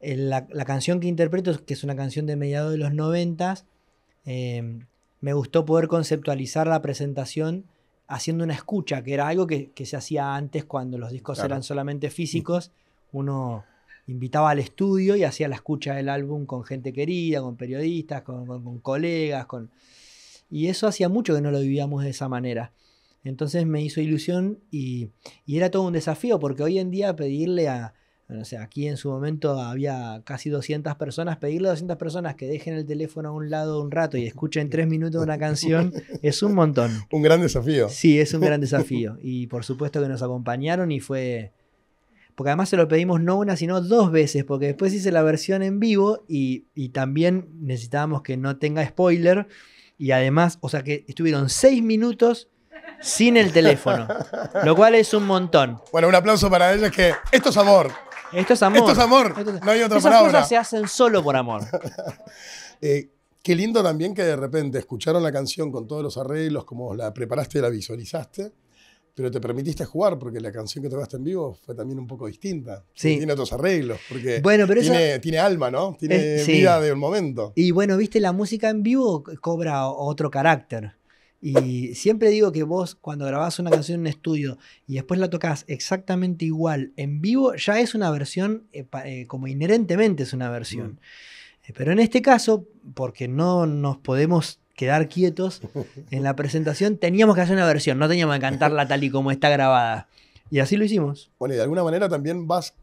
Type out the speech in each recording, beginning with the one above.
Eh, la, canción que interpreto, que es una canción de mediados de los noventas, em, me gustó poder conceptualizar la presentación haciendo una escucha, que era algo que, se hacía antes cuando los discos eran solamente físicos. Uno invitaba al estudio y hacía la escucha del álbum con gente querida, con periodistas, con, colegas, con... Y eso hacía mucho que no lo vivíamos de esa manera. Entonces me hizo ilusión y, era todo un desafío, porque hoy en día pedirle a, o sea, aquí en su momento había casi 200 personas. Pedirle a 200 personas que dejen el teléfono a un lado un rato y escuchen tres minutos una canción es un montón. un gran desafío. Sí, es un gran desafío. Y por supuesto que nos acompañaron y fue... Porque además se lo pedimos no una, sino dos veces, porque después hice la versión en vivo y, y también necesitábamos que no tenga spoiler. Y además, o sea que estuvieron seis minutos sin el teléfono, lo cual es un montón. Bueno, un aplauso para ellos que esto es amor. Esto es amor. Esto amor. No hay otra Esas cosas se hacen solo por amor. Eh, qué lindo también que de repente escucharon la canción con todos los arreglos, como la preparaste, y la visualizaste, pero te permitiste jugar porque la canción que tocaste en vivo fue también un poco distinta. Tiene otros arreglos, porque tiene, alma, ¿no? Tiene eh, vida del momento. Y bueno, viste, la música en vivo cobra otro carácter. Y siempre digo que vos cuando grabás una canción en un estudio y después la tocas exactamente igual en vivo, ya es una versión, eh, eh, como inherentemente es una versión. Eh, pero en este caso, porque no nos podemos quedar quietos en la presentación, teníamos que hacer una versión, no teníamos que cantarla tal y como está grabada. Y así lo hicimos. Bueno, y de alguna manera también vas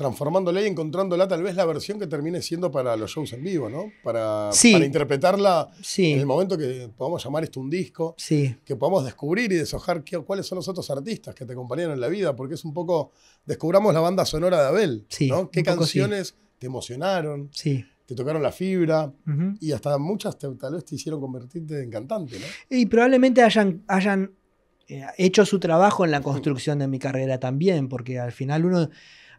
transformándola y encontrándola tal vez la versión que termine siendo para los shows en vivo, ¿no? Para, interpretarla en el momento que podamos llamar esto un disco, que podamos descubrir y deshojar qué, cuáles son los otros artistas que te acompañaron en la vida, porque es un poco, descubramos la banda sonora de Abel, ¿no? ¿Qué canciones te emocionaron? te tocaron la fibra y hasta muchas tal vez te hicieron convertirte en cantante. ¿no? Y probablemente hayan, hayan eh, hecho su trabajo en la construcción de mi carrera también, porque al final uno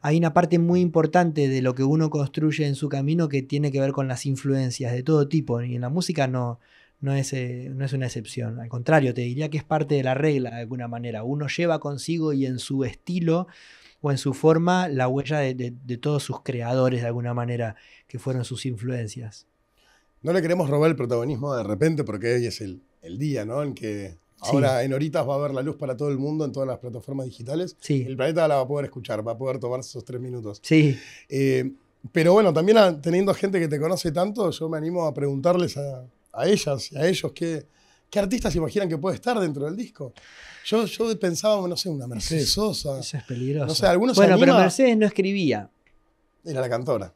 hay una parte muy importante de lo que uno construye en su camino que tiene que ver con las influencias de todo tipo, y en la música no, no es, eh, no es una excepción. Al contrario, te diría que es parte de la regla de alguna manera. Uno lleva consigo y en su estilo o en su forma la huella de, todos sus creadores de alguna manera, que fueron sus influencias. No le queremos robar el protagonismo de repente porque hoy es el, el día ¿no? en que Ahora en horitas va a haber la luz para todo el mundo en todas las plataformas digitales. Sí. El planeta la va a poder escuchar, va a poder tomarse esos tres minutos. Sí. Eh, pero bueno, también teniendo gente que te conoce tanto, yo me animo a preguntarles a, a ellas y a ellos qué, qué artistas imaginan que puede estar dentro del disco. Yo, yo pensaba, no sé, una Mercedes Sosa. Eso es peligroso. No sé, algunos bueno, pero Mercedes no escribía. Era la cantora.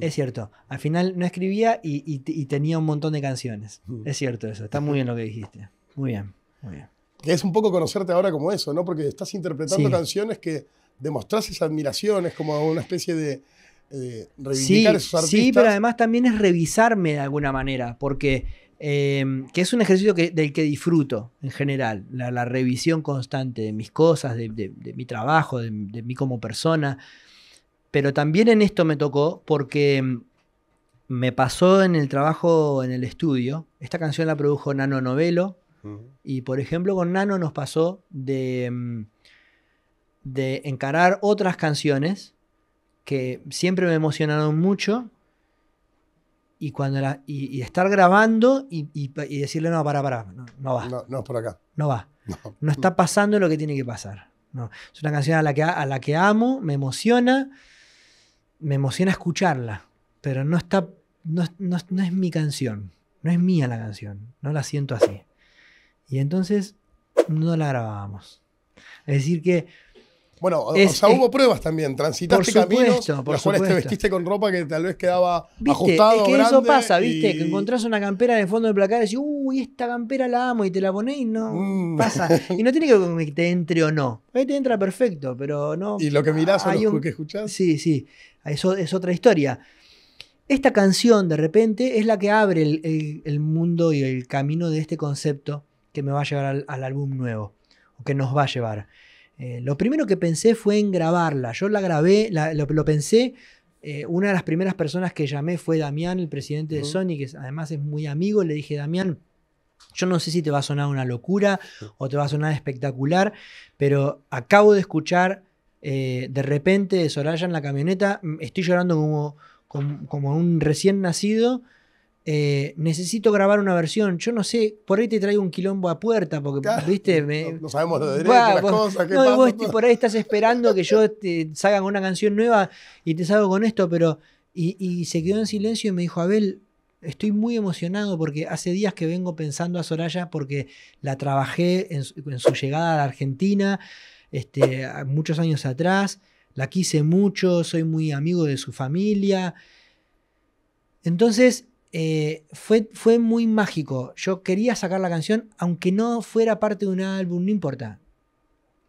Es cierto. Al final no escribía y, y, tenía un montón de canciones. Es cierto eso. Está muy bien lo que dijiste. Muy bien. Que es un poco conocerte ahora como eso, ¿no? Porque estás interpretando canciones que demostras esas admiraciones, como una especie de, eh, reivindicar esos Sí, pero además también es revisarme de alguna manera, porque em, que es un ejercicio que, del que disfruto en general, la, revisión constante de mis cosas, de, mi trabajo, de, de, mí como persona. Pero también en esto me tocó porque em, me pasó en el trabajo en el estudio. Esta canción la produjo Nano Novelo, y por ejemplo con Nano nos pasó de, mm, de encarar otras canciones que siempre me emocionaron mucho y cuando y, estar grabando y, decirle no para para no, va no, no, por acá no va no. está pasando lo que tiene que pasar es una canción a la que a la que amo me emociona me emociona escucharla pero no está no es mi canción no es mía la canción no la siento así y entonces no la grabábamos. Es decir que... Bueno, o sea, hubo eh, pruebas también, transitaste por supuesto, caminos, por las te vestiste con ropa que tal vez quedaba ajustado, es que eso pasa, ¿viste? Que encontrás una campera en el fondo del placar y decís, uy, esta campera la amo, y te la ponés y no mm. pasa. Y no tiene que ver con que te entre o no. Ahí te entra perfecto, pero no... Y lo que mirás o lo que escuchás. Sí, sí, eso es otra historia. Esta canción, de repente, es la que abre el mundo y el camino de este concepto que me va a llevar al, álbum nuevo, o que nos va a llevar. Eh, lo primero que pensé fue en grabarla. Yo la grabé, lo, pensé. Eh, una de las primeras personas que llamé fue Damián, el presidente de Sony, que además es muy amigo. Le dije, Damián, yo no sé si te va a sonar una locura o te va a sonar espectacular, pero acabo de escuchar eh, de repente de Soraya en la camioneta. Mm, estoy llorando como un recién nacido. Eh, necesito grabar una versión, yo no sé, por ahí te traigo un quilombo a puerta, porque, viste, no, sabemos lo de las por ahí estás esperando que yo te salga una canción nueva y te salgo con esto, pero... Y, se quedó en silencio y me dijo, Abel, estoy muy emocionado porque hace días que vengo pensando a Soraya porque la trabajé en su, llegada a la Argentina, este, muchos años atrás, la quise mucho, soy muy amigo de su familia. Entonces, eh, fue, fue muy mágico. Yo quería sacar la canción, aunque no fuera parte de un álbum, no importa.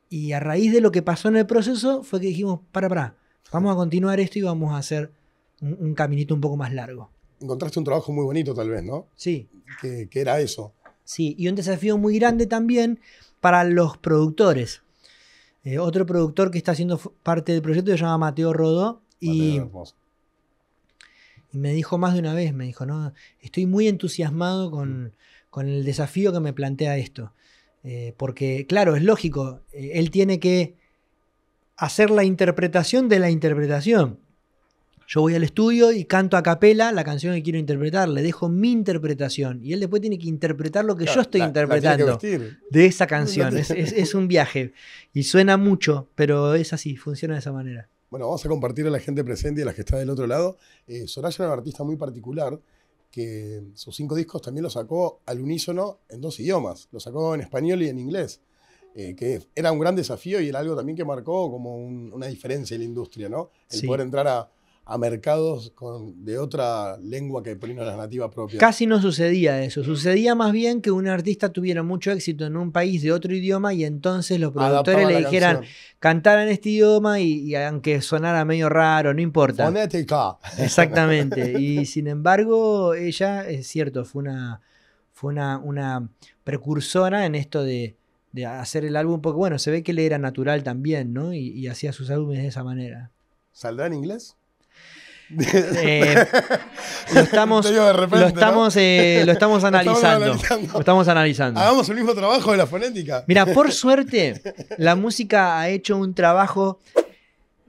Y a raíz de lo que pasó en el proceso fue que dijimos, para, para, vamos a continuar esto y vamos a hacer un, caminito un poco más largo. Encontraste un trabajo muy bonito tal vez, ¿no? Sí. Que, era eso. Sí, y un desafío muy grande también para los productores. Eh, otro productor que está haciendo parte del proyecto se llama Mateo Rodó. y me dijo más de una vez, me dijo, no, estoy muy entusiasmado mm. con, el desafío que me plantea esto. Eh, porque, claro, es lógico, eh, él tiene que hacer la interpretación de la interpretación. Yo voy al estudio y canto a capela la canción que quiero interpretar, le dejo mi interpretación y él después tiene que interpretar lo que yo estoy interpretando de esa canción. es un viaje y suena mucho, pero es así, funciona de esa manera. Bueno, vamos a compartir a la gente presente y a las que está del otro lado. Eh, Soraya era una artista muy particular que sus cinco discos también los sacó al unísono en dos idiomas. Los sacó en español y en inglés, eh, que era un gran desafío y era algo también que marcó como una diferencia en la industria, ¿no? El poder entrar a, a mercados de otra lengua que primero las nativas propias. Casi no sucedía eso. Mm. Sucedía más bien que un artista tuviera mucho éxito en un país de otro idioma y entonces los productores le dijeran, en este idioma y, hagan aunque sonara medio raro, no importa. Fonética. Exactamente. Y sin embargo, ella, es cierto, fue una, fue una, una precursora en esto de, hacer el álbum, porque bueno, se ve que le era natural también, ¿no? Y, y hacía sus álbumes de esa manera. ¿Saldrá en inglés? Eh, lo estamos, estamos, eh, lo estamos analizando. Lo estamos analizando. Hagamos el mismo trabajo de la fonética. Mira, por suerte, la música ha hecho un trabajo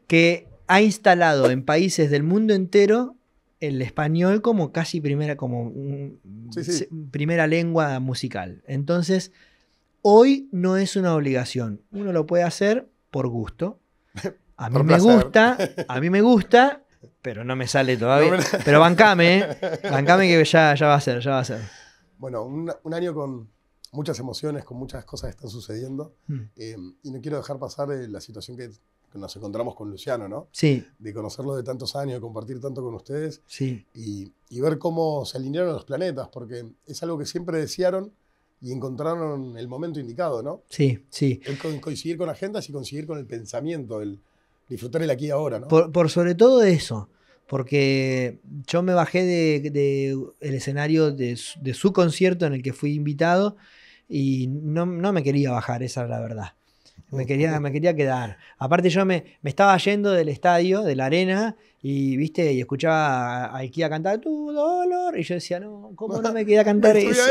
que ha instalado en países del mundo entero el español como casi primera, como primera lengua musical. Entonces, hoy no es una obligación. Uno lo puede hacer por gusto. A mí me gusta, a mí me gusta pero no me sale todavía. Pero bancame, eh. bancame que ya, ya va a ser, ya va a ser. Bueno, un, un año con muchas emociones, con muchas cosas que están sucediendo. Hmm. Eh, y no quiero dejar pasar eh, la situación que, nos encontramos con Luciano, ¿no? Sí. De conocerlo de tantos años, compartir tanto con ustedes. Sí. Y, y ver cómo se alinearon los planetas, porque es algo que siempre desearon y encontraron el momento indicado, ¿no? Sí, sí. El coincidir con agendas y coincidir con el pensamiento, el, disfrutar el aquí ahora, ¿no? Por, sobre todo eso, porque yo me bajé del de, el escenario de, su concierto en el que fui invitado y no, me quería bajar, esa es la verdad. Me quería, me quería quedar. Aparte yo me, me estaba yendo del estadio, de la arena, y viste, y escuchaba a Ikea cantar tu dolor. Y yo decía, no, ¿cómo no me queda cantar eso?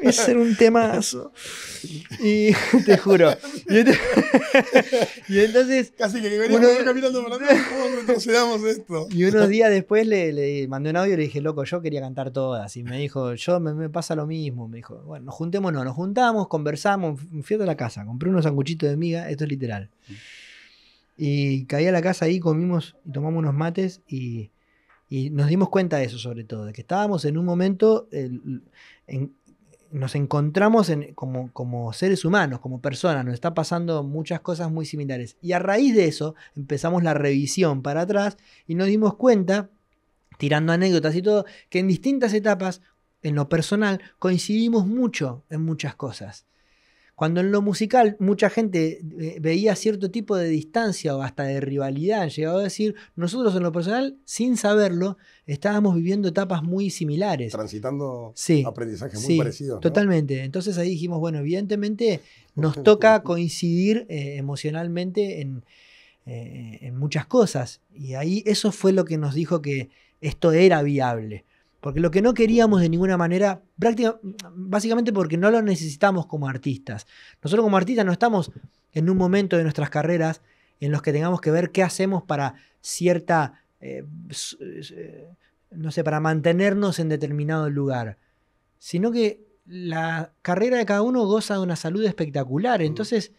es ser un temazo. Y te juro. Y, entonces. Casi que venía caminando para atrás, ¿cómo esto? Y unos días después le, mandé un audio y le dije, loco, yo quería cantar todas. Y me dijo, yo me, pasa lo mismo. Me dijo, bueno, nos juntemos, no, nos juntamos, conversamos. Fui a la casa, compré unos sanguchitos de miga, esto es literal. Mm. Y caí a la casa ahí, comimos y tomamos unos mates y, nos dimos cuenta de eso sobre todo, de que estábamos en un momento, nos encontramos como, como, seres humanos, como personas, nos está pasando muchas cosas muy similares. Y a raíz de eso empezamos la revisión para atrás y nos dimos cuenta, tirando anécdotas y todo, que en distintas etapas, en lo personal, coincidimos mucho en muchas cosas. Cuando en lo musical mucha gente eh, veía cierto tipo de distancia o hasta de rivalidad, Llegaba llegado a decir, nosotros en lo personal, sin saberlo, estábamos viviendo etapas muy similares. Transitando aprendizaje aprendizajes muy sí, Totalmente. Entonces ahí dijimos, bueno, evidentemente nos toca coincidir eh, emocionalmente eh, en muchas cosas. Y ahí eso fue lo que nos dijo que esto era viable. Porque lo que no queríamos de ninguna manera, prácticamente, básicamente porque no lo necesitamos como artistas. Nosotros como artistas no estamos en un momento de nuestras carreras en los que tengamos que ver qué hacemos para cierta, eh, eh, no sé, para mantenernos en determinado lugar, sino que la carrera de cada uno goza de una salud espectacular. Mm. Entonces,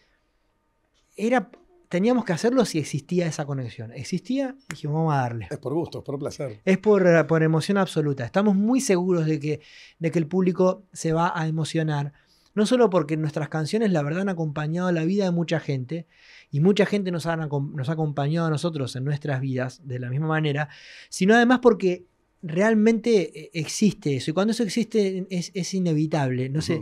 era teníamos que hacerlo si existía esa conexión. Existía, dijimos, vamos a darle. Es por gusto, es por placer. Es eh, por, emoción absoluta. Estamos muy seguros de que, de que el público se va a emocionar. No solo porque nuestras canciones, la verdad, han acompañado la vida de mucha gente y mucha gente nos, nos ha acompañado a nosotros en nuestras vidas de la misma manera, sino además porque realmente eh, existe eso. Y cuando eso existe es, inevitable. No se,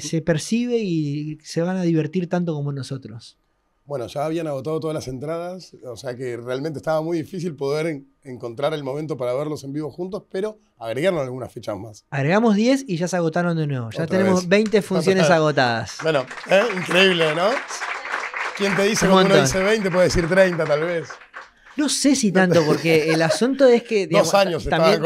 se percibe y se van a divertir tanto como nosotros. Bueno, ya habían agotado todas las entradas, o sea que realmente estaba muy difícil poder encontrar el momento para verlos en vivo juntos, pero agregaron algunas fechas más. Agregamos 10 y ya se agotaron de nuevo. Ya tenemos 20 funciones agotadas. Bueno, ¿eh? increíble, ¿no? ¿Quién te dice cuando uno dice 20 puede decir 30 tal vez? No sé si tanto, porque el asunto es que. Dos años también,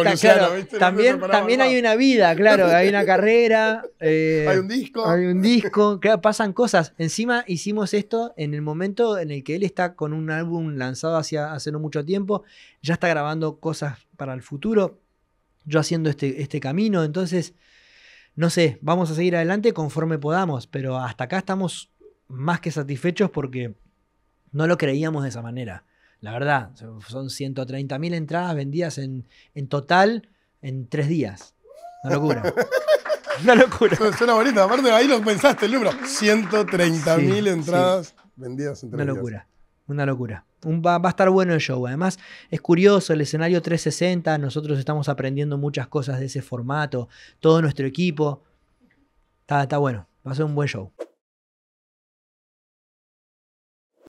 También, hay una vida, claro, hay una carrera. Eh, hay un disco. Hay un disco, pasan cosas. Encima hicimos esto en el momento en el que él está con un álbum lanzado hace no mucho tiempo, ya está grabando cosas para el futuro, yo haciendo este, este camino, entonces. No sé, vamos a seguir adelante conforme podamos, pero hasta acá estamos más que satisfechos porque no lo creíamos de esa manera. La verdad, son 130.000 entradas vendidas en, total en tres días. Una locura. Una locura. Suena bonito. Aparte, ahí lo pensaste el número. 130.000 entradas vendidas en tres Una locura. Una locura. va, a estar bueno el show. Además, es curioso el escenario 360. Nosotros estamos aprendiendo muchas cosas de ese formato. Todo nuestro equipo. está bueno. Va a ser un buen show.